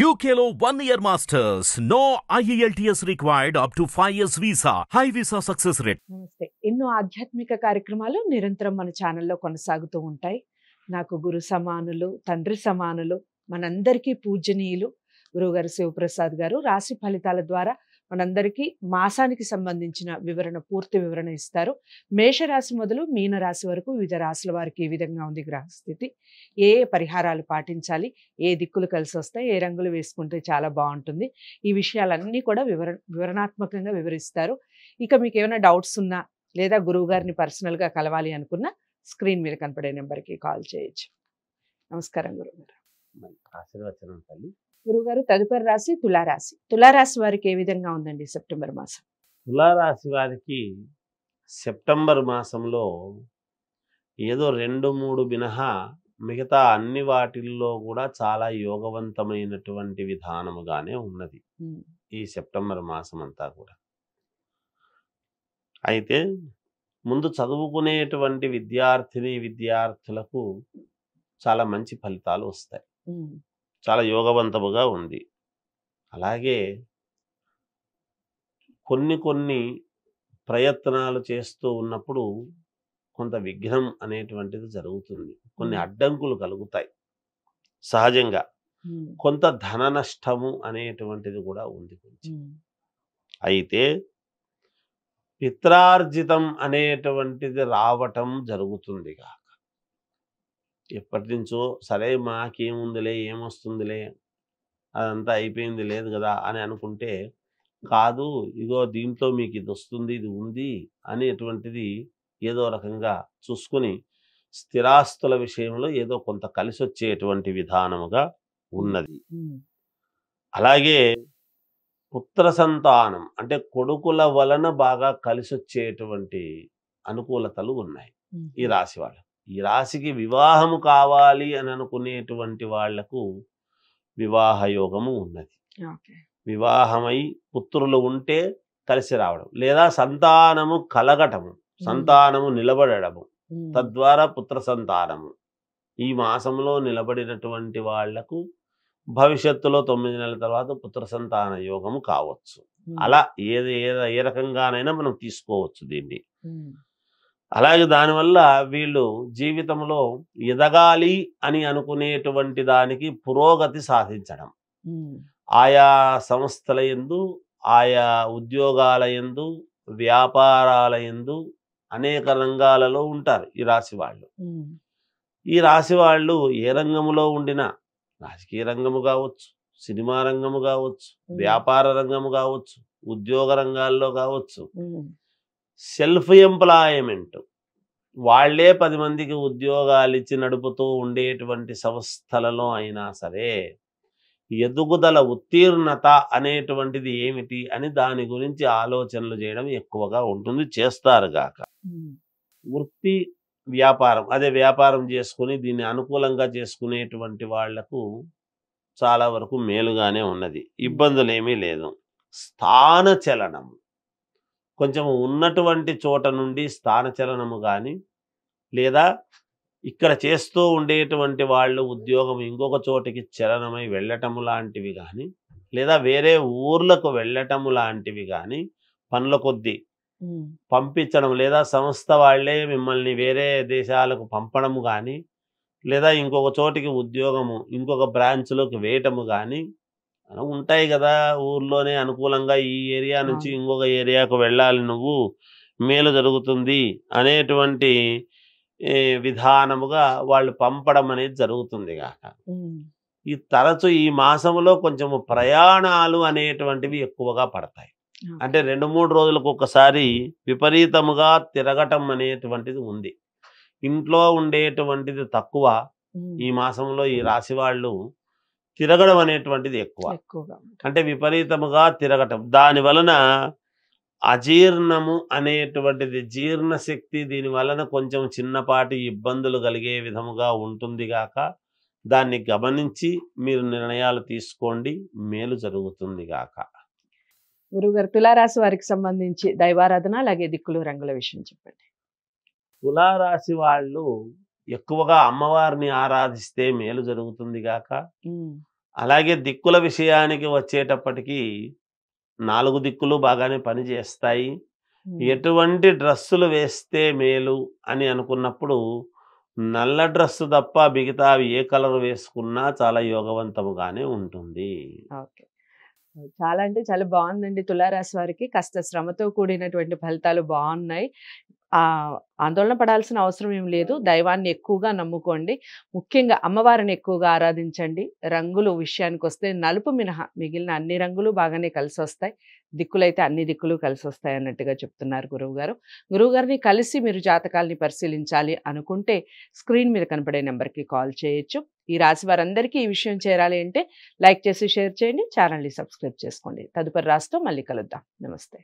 యూకేలో one year masters no IELTS required up to five years visa high visa success rate నమస్తే ఎన్నో ఆధ్యాత్మిక కార్యక్రమాలు నిరంతరం మన ఛానల్లో కొనసాగుతూ ఉంటాయి నాకు గురు సమానులు తండ్రి సమానులు మనందరికీ పూజనీయులు గురుగారు శివప్రసాద్ గారు రాశి ఫలితాల ద్వారా మనందరికీ మాసానికి సంబంధించిన వివరణ పూర్తి వివరణ ఇస్తారు మేషరాశి మొదలు మీనరాశి వరకు వివిధ రాశుల వారికి ఏ విధంగా ఉంది గ్రహస్థితి ఏ పరిహారాలు పాటించాలి ఏ దిక్కులు కలిసి వస్తాయి ఏ రంగులు వేసుకుంటే చాలా బాగుంటుంది ఈ విషయాలన్నీ కూడా వివర వివరణాత్మకంగా వివరిస్తారు ఇక మీకు ఏమైనా డౌట్స్ ఉన్నా లేదా గురువు గారిని పర్సనల్గా కలవాలి అనుకున్న స్క్రీన్ మీద కనపడే నెంబర్కి కాల్ చేయొచ్చు నమస్కారం గురువు గారు ఆశీర్వచనం తల్లి గురుగారు తదుపరి రాశి తులారాశి తులారాశి వారికి ఏ విధంగా ఉందండి సెప్టెంబర్ మాసం తులారాశి వారికి సెప్టెంబర్ మాసంలో ఏదో రెండు మూడు మినహా మిగతా అన్ని వాటిల్లో కూడా చాలా యోగవంతమైనటువంటి విధానముగానే ఉన్నది ఈ సెప్టెంబర్ మాసం అంతా కూడా అయితే ముందు చదువుకునేటువంటి విద్యార్థిని విద్యార్థులకు చాలా మంచి ఫలితాలు వస్తాయి చాలా యోగవంతముగా ఉంది అలాగే కొన్ని కొన్ని ప్రయత్నాలు చేస్తూ ఉన్నప్పుడు కొంత విఘ్నం అనేటువంటిది జరుగుతుంది కొన్ని అడ్డంకులు కలుగుతాయి సహజంగా కొంత ధన నష్టము అనేటువంటిది కూడా ఉంది కొంచెం అయితే పిత్రార్జితం అనేటువంటిది రావటం జరుగుతుందిగా ఎప్పటి నుంచో సరే మాకేముందిలే ఏమొస్తుందిలే అదంతా అయిపోయింది లేదు కదా అని అనుకుంటే కాదు ఇగో దీంట్లో మీకు ఇది వస్తుంది ఇది ఉంది అనేటువంటిది ఏదో రకంగా చూసుకుని స్థిరాస్తుల విషయంలో ఏదో కొంత కలిసి వచ్చేటువంటి విధానముగా ఉన్నది అలాగే పుత్ర సంతానం అంటే కొడుకుల వలన బాగా కలిసి వచ్చేటువంటి అనుకూలతలు ఉన్నాయి ఈ రాశి వాళ్ళకి ఈ రాశికి వివాహము కావాలి అని అనుకునేటువంటి వాళ్లకు వివాహ యోగము ఉన్నది వివాహమై పుత్రులు ఉంటే కలిసి రావడం లేదా సంతానము కలగటము సంతానము నిలబడము తద్వారా పుత్ర సంతానము ఈ మాసంలో నిలబడినటువంటి వాళ్లకు భవిష్యత్తులో తొమ్మిది నెలల తర్వాత పుత్ర సంతాన యోగము కావచ్చు అలా ఏది ఏ రకంగానైనా మనం తీసుకోవచ్చు దీన్ని అలాగే దానివల్ల వీళ్ళు జీవితంలో ఎదగాలి అని అనుకునేటువంటి దానికి పురోగతి సాధించడం ఆయా సంస్థల ఎందు ఆయా ఉద్యోగాల ఎందు వ్యాపారాల ఎందు అనేక రంగాలలో ఉంటారు ఈ రాశి వాళ్ళు ఈ రాశి వాళ్ళు ఏ రంగంలో ఉండినా రాజకీయ రంగము కావచ్చు సినిమా రంగము కావచ్చు వ్యాపార రంగము కావచ్చు ఉద్యోగ రంగాల్లో కావచ్చు సెల్ఫ్ ఎంప్లాయ్మెంట్ వాళ్లే పది మందికి ఉద్యోగాలు ఇచ్చి నడుపుతూ ఉండేటువంటి సంస్థలలో అయినా సరే ఎదుగుదల ఉత్తీర్ణత అనేటువంటిది ఏమిటి అని దాని గురించి ఆలోచనలు చేయడం ఎక్కువగా ఉంటుంది చేస్తారు గాక వృత్తి వ్యాపారం అదే వ్యాపారం చేసుకుని దీన్ని అనుకూలంగా చేసుకునేటువంటి వాళ్లకు చాలా వరకు మేలుగానే ఉన్నది ఇబ్బందులు ఏమీ లేదు స్థాన చలనం కొంచెం ఉన్నటువంటి చోట నుండి స్థానచలనము కానీ లేదా ఇక్కడ చేస్తూ ఉండేటువంటి వాళ్ళు ఉద్యోగం ఇంకొక చోటికి చలనమై వెళ్ళటము లాంటివి కానీ లేదా వేరే ఊర్లకు వెళ్ళటము లాంటివి కానీ పనుల కొద్దీ పంపించడం లేదా సంస్థ వాళ్ళే మిమ్మల్ని వేరే దేశాలకు పంపడము కానీ లేదా ఇంకొక చోటికి ఉద్యోగము ఇంకొక బ్రాంచ్లోకి వేయటము కానీ ఉంటాయి కదా ఊర్లోనే అనుకూలంగా ఈ ఏరియా నుంచి ఇంకొక ఏరియాకు వెళ్ళాలి నువ్వు మేలు జరుగుతుంది అనేటువంటి విధానముగా వాళ్ళు పంపడం అనేది జరుగుతుంది కాక ఈ తరచు ఈ మాసంలో కొంచెము ప్రయాణాలు అనేటువంటివి ఎక్కువగా పడతాయి అంటే రెండు మూడు రోజులకు ఒకసారి విపరీతముగా తిరగటం అనేటువంటిది ఉంది ఇంట్లో ఉండేటువంటిది తక్కువ ఈ మాసంలో ఈ రాశి వాళ్ళు తిరగడం అనేటువంటిది ఎక్కువ అంటే విపరీతముగా తిరగటం దాని వలన అజీర్ణము అనేటువంటిది జీర్ణశక్తి దీని వలన కొంచెం చిన్నపాటి ఇబ్బందులు కలిగే విధముగా ఉంటుంది గాక దాన్ని గమనించి మీరు నిర్ణయాలు తీసుకోండి మేలు జరుగుతుంది గాక గురుగారు తులారాశి వారికి సంబంధించి దైవారాధన అలాగే దిక్కులు రంగుల విషయం చెప్పండి తులారాశి వాళ్ళు ఎక్కువగా అమ్మవారిని ఆరాధిస్తే మేలు జరుగుతుంది గాక అలాగే దిక్కుల విషయానికి వచ్చేటప్పటికీ నాలుగు దిక్కులు బాగానే పనిచేస్తాయి ఎటువంటి డ్రస్సులు వేస్తే మేలు అని అనుకున్నప్పుడు నల్ల డ్రస్సు తప్ప మిగతా ఏ కలర్ వేసుకున్నా చాలా యోగవంతముగానే ఉంటుంది చాలా అంటే చాలా బాగుందండి తులారాశి వారికి కష్ట శ్రమతో కూడినటువంటి ఫలితాలు బాగున్నాయి ఆందోళన పడాల్సిన అవసరం ఏం లేదు దైవాన్ని ఎక్కువగా నమ్ముకోండి ముఖ్యంగా అమ్మవారిని ఎక్కువగా ఆరాధించండి రంగులు విషయానికి వస్తే నలుపు మినహా మిగిలిన అన్ని రంగులు బాగానే కలిసి వస్తాయి దిక్కులైతే అన్ని దిక్కులు కలిసి వస్తాయి అన్నట్టుగా చెప్తున్నారు గురువుగారు గురువుగారిని కలిసి మీరు జాతకాలని పరిశీలించాలి అనుకుంటే స్క్రీన్ మీద కనపడే నెంబర్కి కాల్ చేయొచ్చు ఈ రాశి వారందరికీ ఈ విషయం చేరాలి అంటే లైక్ చేసి షేర్ చేయండి ఛానల్ని సబ్స్క్రైబ్ చేసుకోండి తదుపరి రాశితో మళ్ళీ కలుద్దాం నమస్తే